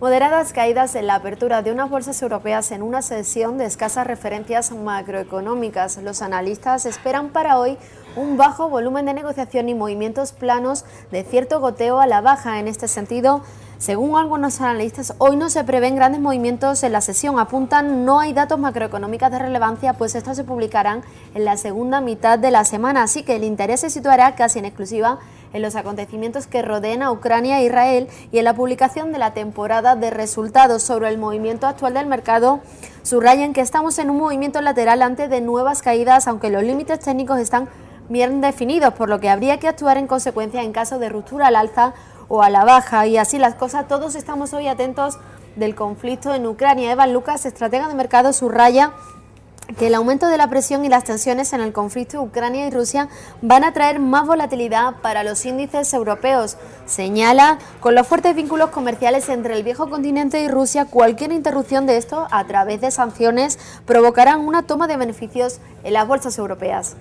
Moderadas caídas en la apertura de unas bolsas europeas en una sesión de escasas referencias macroeconómicas. Los analistas esperan para hoy un bajo volumen de negociación y movimientos planos de cierto goteo a la baja. En este sentido, según algunos analistas, hoy no se prevén grandes movimientos en la sesión. Apuntan no hay datos macroeconómicos de relevancia, pues estos se publicarán en la segunda mitad de la semana. Así que el interés se situará casi en exclusiva en los acontecimientos que rodean a Ucrania e Israel y en la publicación de la temporada de resultados sobre el movimiento actual del mercado, subrayan que estamos en un movimiento lateral antes de nuevas caídas, aunque los límites técnicos están bien definidos, por lo que habría que actuar en consecuencia en caso de ruptura al alza o a la baja. Y así las cosas, todos estamos hoy atentos del conflicto en Ucrania. Evan Lucas, estratega de mercado, subraya que el aumento de la presión y las tensiones en el conflicto Ucrania y Rusia van a traer más volatilidad para los índices europeos. Señala, con los fuertes vínculos comerciales entre el viejo continente y Rusia, cualquier interrupción de esto a través de sanciones provocarán una toma de beneficios en las bolsas europeas.